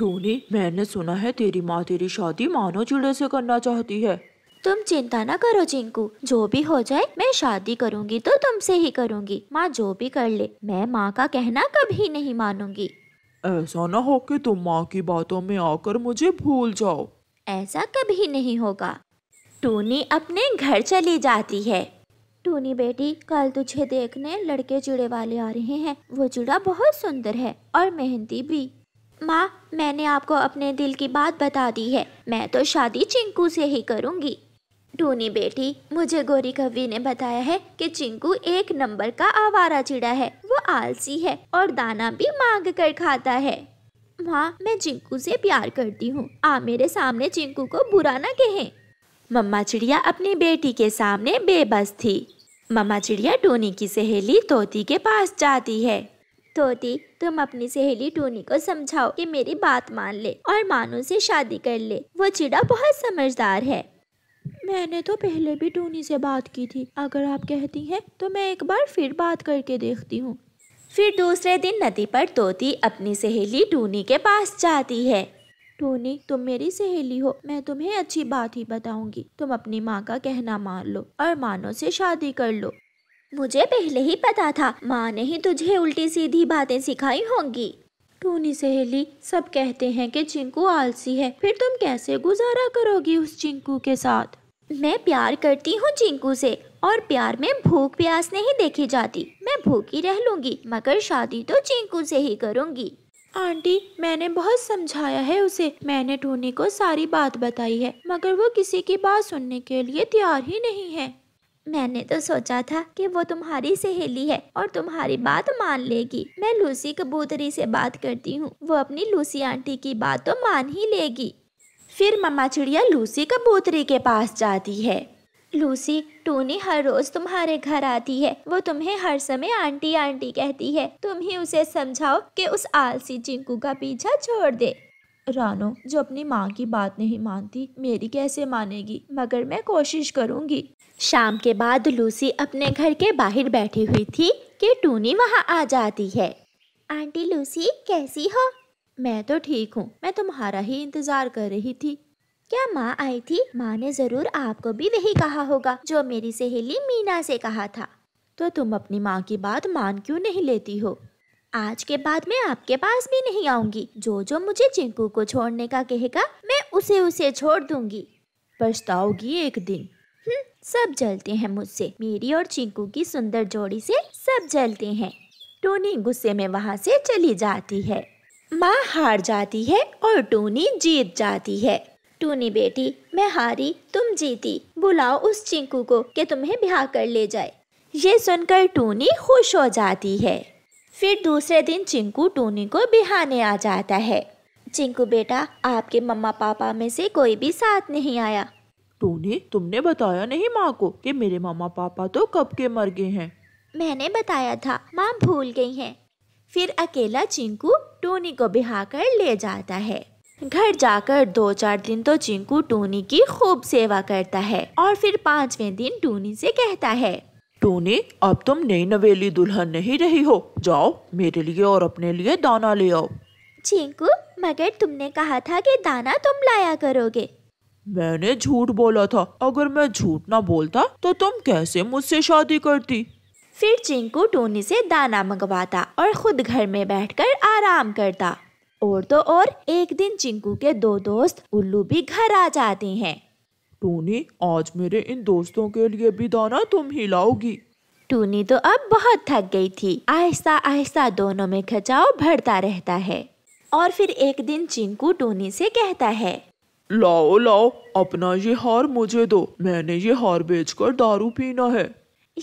Tony मैंने सुना है तेरी माँ तेरी शादी मानो चिड़े से करना चाहती है तुम चिंता ना करो चिंकू जो भी हो जाए मैं शादी करूंगी तो तुमसे ही करूंगी माँ जो भी कर ले मैं माँ का कहना कभी नहीं मानूंगी ऐसा ना हो कि तुम माँ की बातों में आकर मुझे भूल जाओ ऐसा कभी नहीं होगा टूनी अपने घर चली जाती है टूनी बेटी कल तुझे देखने लड़के चिड़े वाले आ रहे हैं वो चिड़ा बहुत सुंदर है और मेहंदी भी माँ मैंने आपको अपने दिल की बात बता दी है मैं तो शादी चिंकू से ही करूँगी टूनी बेटी मुझे गोरी कवि ने बताया है कि चिंकू एक नंबर का आवारा चिड़ा है वो आलसी है और दाना भी मांग कर खाता है माँ मैं चिंकू से प्यार करती हूँ आप मेरे सामने चिंकू को बुरा ना कहें मम्मा चिड़िया अपनी बेटी के सामने बेबस थी मम्मा चिड़िया टोनी की सहेली तोती के पास जाती है तोती तुम अपनी सहेली टोनी को समझाओ कि मेरी बात मान ले और मानो से शादी कर ले वो चिड़ा बहुत समझदार है मैंने तो पहले भी टोनी से बात की थी अगर आप कहती हैं तो मैं एक बार फिर बात करके देखती हूँ फिर दूसरे दिन नदी पर तोती अपनी सहेली टूनी के पास जाती है टोनी तुम मेरी सहेली हो मैं तुम्हें अच्छी बात ही बताऊंगी तुम अपनी माँ का कहना मान लो और मानो से शादी कर लो मुझे पहले ही पता था माँ ने ही तुझे उल्टी सीधी बातें सिखाई होंगी टूनी सहेली सब कहते हैं कि चिंकू आलसी है फिर तुम कैसे गुजारा करोगी उस चिंकू के साथ मैं प्यार करती हूँ चिंकू से और प्यार में भूख प्यास नहीं देखी जाती मैं भूखी रह लूंगी मगर शादी तो चिंकू से ही करूँगी आंटी मैंने बहुत समझाया है उसे मैंने टूनी को सारी बात बताई है मगर वो किसी की बात सुनने के लिए तैयार ही नहीं है मैंने तो सोचा था कि वो तुम्हारी सहेली है और तुम्हारी बात मान लेगी मैं लूसी कबूतरी से बात करती हूँ वो अपनी लूसी आंटी की बात तो मान ही लेगी फिर मम्मा चिड़िया लूसी कबूतरी के पास जाती है लूसी टूनी हर रोज तुम्हारे घर आती है वो तुम्हें हर समय आंटी आंटी कहती है तुम ही उसे समझाओ कि उस आलसी चिंकू का पीछा छोड़ दे रानो जो अपनी माँ की बात नहीं मानती मेरी कैसे मानेगी मगर मैं कोशिश करूँगी शाम के बाद लूसी अपने घर के बाहर बैठी हुई थी कि टूनी वहाँ आ जाती है आंटी लूसी कैसी हो मैं तो ठीक हूँ मैं तुम्हारा ही इंतज़ार कर रही थी क्या माँ आई थी माँ ने ज़रूर आपको भी वही कहा होगा जो मेरी सहेली मीना से कहा था तो तुम अपनी माँ की बात मान क्यों नहीं लेती हो आज के बाद मैं आपके पास भी नहीं आऊंगी जो जो मुझे चिंकू को छोड़ने का कहेगा मैं उसे उसे छोड़ दूंगी पछताओगी एक दिन हम्म, सब जलते हैं मुझसे मेरी और चिंकू की सुंदर जोड़ी से सब जलते हैं टोनी गुस्से में वहाँ से चली जाती है माँ हार जाती है और टोनी जीत जाती है टूनी बेटी मैं हारी तुम जीती बुलाओ उस चिंकू को कि तुम्हें ब्याह कर ले जाए ये सुनकर टूनी खुश हो जाती है फिर दूसरे दिन चिंकू टूनी को बिहाने आ जाता है चिंकू बेटा आपके मम्मा पापा में से कोई भी साथ नहीं आया टूनी तुमने बताया नहीं माँ को कि मेरे मम्मा पापा तो कब के मर गए हैं मैंने बताया था माँ भूल गई हैं फिर अकेला चिंकू टूनी को बिहा कर ले जाता है घर जाकर दो चार दिन तो चिंकू टूनी की खूब सेवा करता है और फिर पांचवें दिन टूनी से कहता है टूनी अब तुम नई नवेली दुल्हन नहीं रही हो जाओ मेरे लिए और अपने लिए दाना ले आओ चिंकू मगर तुमने कहा था कि दाना तुम लाया करोगे मैंने झूठ बोला था अगर मैं झूठ ना बोलता तो तुम कैसे मुझसे शादी करती फिर चिंकू टोनी से दाना मंगवाता और खुद घर में बैठकर आराम करता और तो और एक दिन चिंकू के दो दोस्त उल्लू भी घर आ जाते हैं टूनी आज मेरे इन दोस्तों के लिए भी दाना तुम ही लाओगी टूनी तो अब बहुत थक गई थी आहिस्ता आहिस्ता दोनों में खचाव बढ़ता रहता है और फिर एक दिन चिंकू टूनी से कहता है लाओ लाओ अपना ये हार मुझे दो मैंने ये हार बेचकर दारू पीना है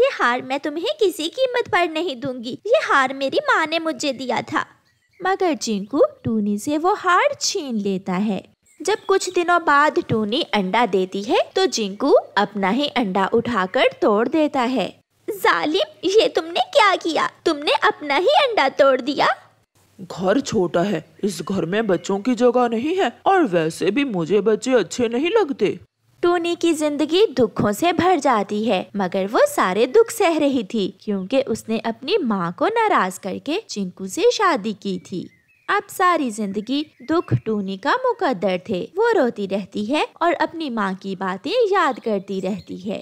ये हार मैं तुम्हें किसी कीमत पर नहीं दूंगी ये हार मेरी माँ ने मुझे दिया था मगर चिंकू टूनी से वो हार छीन लेता है जब कुछ दिनों बाद टूनी अंडा देती है तो जिंकू अपना ही अंडा उठाकर तोड़ देता है जालिम ये तुमने क्या किया तुमने अपना ही अंडा तोड़ दिया घर छोटा है इस घर में बच्चों की जगह नहीं है और वैसे भी मुझे बच्चे अच्छे नहीं लगते टूनी की जिंदगी दुखों से भर जाती है मगर वो सारे दुख सह रही थी क्योंकि उसने अपनी माँ को नाराज करके चिंकू से शादी की थी अब सारी जिंदगी दुख टूने का मुकद्दर थे वो रोती रहती है और अपनी माँ की बातें याद करती रहती है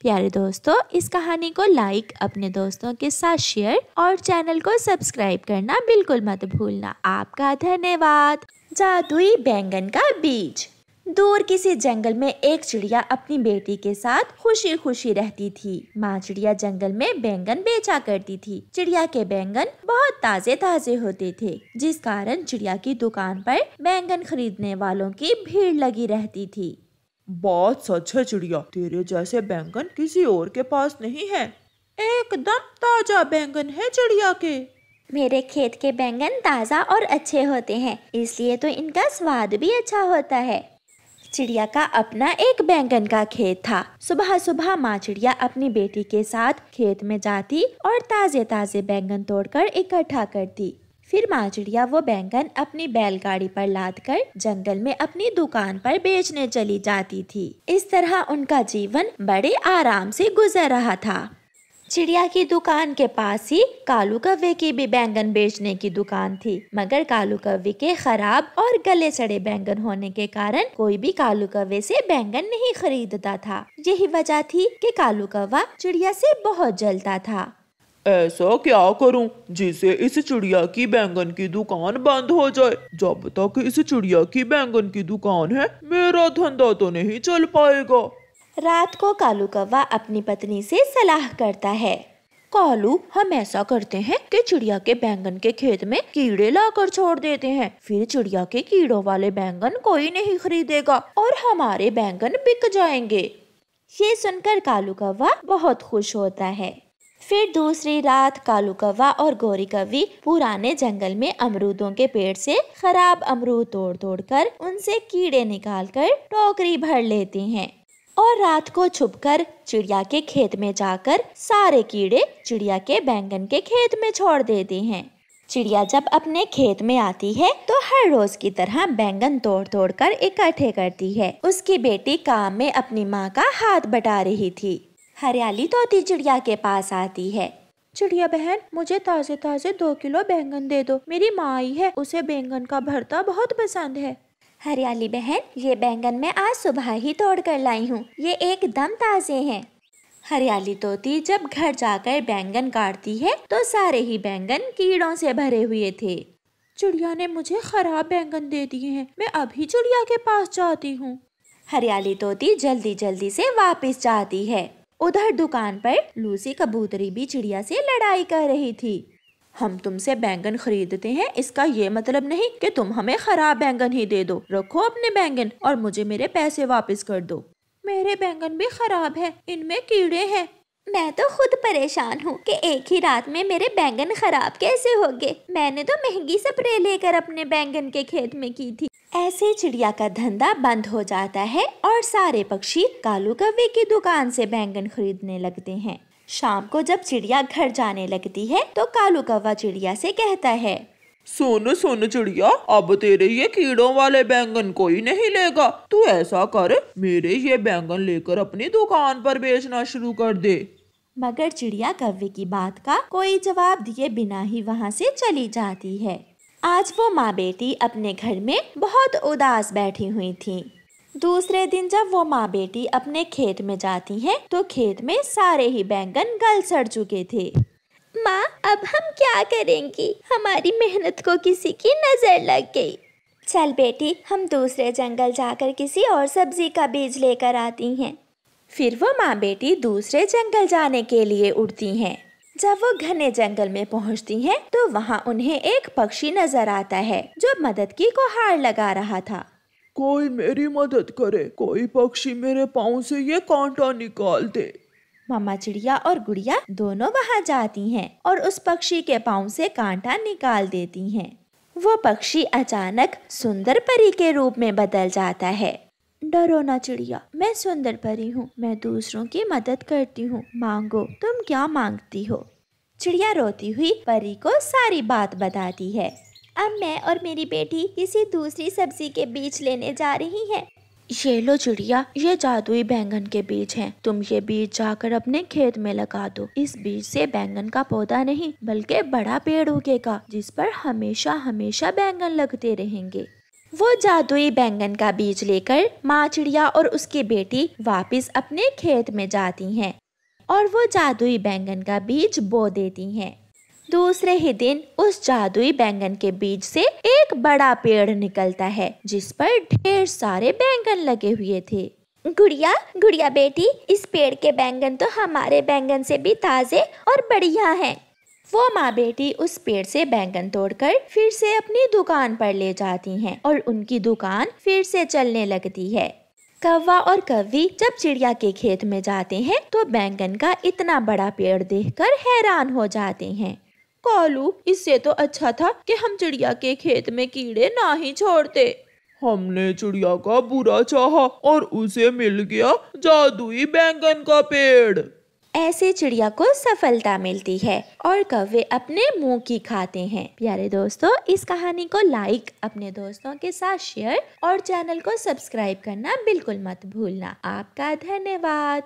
प्यारे दोस्तों इस कहानी को लाइक अपने दोस्तों के साथ शेयर और चैनल को सब्सक्राइब करना बिल्कुल मत भूलना आपका धन्यवाद जादुई बैंगन का बीज दूर किसी जंगल में एक चिड़िया अपनी बेटी के साथ खुशी खुशी रहती थी माँ चिड़िया जंगल में बैंगन बेचा करती थी चिड़िया के बैंगन बहुत ताजे ताजे होते थे जिस कारण चिड़िया की दुकान पर बैंगन खरीदने वालों की भीड़ लगी रहती थी बहुत सच है चिड़िया तेरे जैसे बैंगन किसी और के पास नहीं है एकदम ताजा बैंगन है चिड़िया के मेरे खेत के बैंगन ताज़ा और अच्छे होते हैं इसलिए तो इनका स्वाद भी अच्छा होता है चिड़िया का अपना एक बैंगन का खेत था सुबह सुबह माँ चिड़िया अपनी बेटी के साथ खेत में जाती और ताजे ताजे बैंगन तोड़कर इकट्ठा करती फिर माँ चिड़िया वो बैंगन अपनी बैलगाड़ी पर लाद कर जंगल में अपनी दुकान पर बेचने चली जाती थी इस तरह उनका जीवन बड़े आराम से गुजर रहा था चिड़िया की दुकान के पास ही कालू कव्वे की भी बैंगन बेचने की दुकान थी मगर कालू कव्वे के खराब और गले सड़े बैंगन होने के कारण कोई भी कालू कव्वे से बैंगन नहीं खरीदता था यही वजह थी कि कालू कव्वा चिड़िया से बहुत जलता था ऐसा क्या करूं जिसे इस चिड़िया की बैंगन की दुकान बंद हो जाए जब तक इस चिड़िया की बैंगन की दुकान है मेरा धंधा तो नहीं चल पाएगा रात को कालू कौवा अपनी पत्नी से सलाह करता है कालू हम ऐसा करते हैं कि चिड़िया के बैंगन के खेत में कीड़े लाकर छोड़ देते हैं फिर चिड़िया के कीड़ों वाले बैंगन कोई नहीं खरीदेगा और हमारे बैंगन बिक जाएंगे ये सुनकर कालू कौवा बहुत खुश होता है फिर दूसरी रात कालू कौवा और गौरी कवि पुराने जंगल में अमरूदों के पेड़ से खराब अमरूद तोड़ तोड़ कर उनसे कीड़े निकाल कर टोकरी भर लेती हैं। और रात को छुपकर चिड़िया के खेत में जाकर सारे कीड़े चिड़िया के बैंगन के खेत में छोड़ देती हैं चिड़िया जब अपने खेत में आती है तो हर रोज की तरह बैंगन तोड़ तोड़ कर इकट्ठे करती है उसकी बेटी काम में अपनी माँ का हाथ बटा रही थी हरियाली तोती चिड़िया के पास आती है चिड़िया बहन मुझे ताजे ताजे दो किलो बैंगन दे दो मेरी माँ आई है उसे बैंगन का भरता बहुत पसंद है हरियाली बहन ये बैंगन मैं आज सुबह ही तोड़ कर लाई हूँ ये एकदम ताज़े हैं हरियाली तोती जब घर जाकर बैंगन काटती है तो सारे ही बैंगन कीड़ों से भरे हुए थे चिड़िया ने मुझे खराब बैंगन दे दिए हैं मैं अभी चिड़िया के पास जाती हूँ हरियाली तोती जल्दी जल्दी से वापस जाती है उधर दुकान पर लूसी कबूतरी भी चिड़िया से लड़ाई कर रही थी हम तुमसे बैंगन खरीदते हैं इसका ये मतलब नहीं कि तुम हमें खराब बैंगन ही दे दो रखो अपने बैंगन और मुझे मेरे पैसे वापस कर दो मेरे बैंगन भी खराब है इनमें कीड़े है मैं तो खुद परेशान हूँ कि एक ही रात में मेरे बैंगन खराब कैसे हो गए मैंने तो महंगी स्प्रे लेकर अपने बैंगन के खेत में की थी ऐसे चिड़िया का धंधा बंद हो जाता है और सारे पक्षी कालू कव्वे की दुकान से बैंगन खरीदने लगते हैं शाम को जब चिड़िया घर जाने लगती है तो कालू कौवा चिड़िया से कहता है सुन सुन चिड़िया अब तेरे ये कीड़ों वाले बैंगन कोई नहीं लेगा तू ऐसा कर मेरे ये बैंगन लेकर अपनी दुकान पर बेचना शुरू कर दे मगर चिड़िया कव्वे की बात का कोई जवाब दिए बिना ही वहाँ से चली जाती है आज वो माँ बेटी अपने घर में बहुत उदास बैठी हुई थी दूसरे दिन जब वो माँ बेटी अपने खेत में जाती हैं तो खेत में सारे ही बैंगन गल सड़ चुके थे माँ अब हम क्या करेंगी हमारी मेहनत को किसी की नज़र लग गई चल बेटी हम दूसरे जंगल जाकर किसी और सब्जी का बीज लेकर आती हैं फिर वो माँ बेटी दूसरे जंगल जाने के लिए उड़ती हैं जब वो घने जंगल में पहुँचती हैं तो वहाँ उन्हें एक पक्षी नजर आता है जो मदद की गुहार लगा रहा था कोई मेरी मदद करे कोई पक्षी मेरे पाँव से ये कांटा निकाल दे मामा चिड़िया और गुड़िया दोनों वहाँ जाती हैं और उस पक्षी के पाँव से कांटा निकाल देती हैं। वो पक्षी अचानक सुंदर परी के रूप में बदल जाता है डरो ना चिड़िया मैं सुंदर परी हूँ मैं दूसरों की मदद करती हूँ मांगो तुम क्या मांगती हो चिड़िया रोती हुई परी को सारी बात बताती है अब मैं और मेरी बेटी किसी दूसरी सब्जी के बीज लेने जा रही हैं। ये लो चिड़िया ये जादुई बैंगन के बीज हैं। तुम ये बीज जाकर अपने खेत में लगा दो इस बीज से बैंगन का पौधा नहीं बल्कि बड़ा पेड़ उगेगा जिस पर हमेशा हमेशा बैंगन लगते रहेंगे वो जादुई बैंगन का बीज लेकर माँ चिड़िया और उसकी बेटी वापस अपने खेत में जाती हैं और वो जादुई बैंगन का बीज बो देती हैं दूसरे ही दिन उस जादुई बैंगन के बीज से एक बड़ा पेड़ निकलता है जिस पर ढेर सारे बैंगन लगे हुए थे गुड़िया गुड़िया बेटी इस पेड़ के बैंगन तो हमारे बैंगन से भी ताज़े और बढ़िया हैं। वो माँ बेटी उस पेड़ से बैंगन तोड़कर फिर से अपनी दुकान पर ले जाती हैं और उनकी दुकान फिर से चलने लगती है कौवा और कवी जब चिड़िया के खेत में जाते हैं तो बैंगन का इतना बड़ा पेड़ देखकर हैरान हो जाते हैं कालू इससे तो अच्छा था कि हम चिड़िया के खेत में कीड़े ना ही छोड़ते हमने चिड़िया का बुरा चाहा और उसे मिल गया जादुई बैंगन का पेड़ ऐसे चिड़िया को सफलता मिलती है और कौवे अपने मुंह की खाते हैं प्यारे दोस्तों इस कहानी को लाइक अपने दोस्तों के साथ शेयर और चैनल को सब्सक्राइब करना बिल्कुल मत भूलना आपका धन्यवाद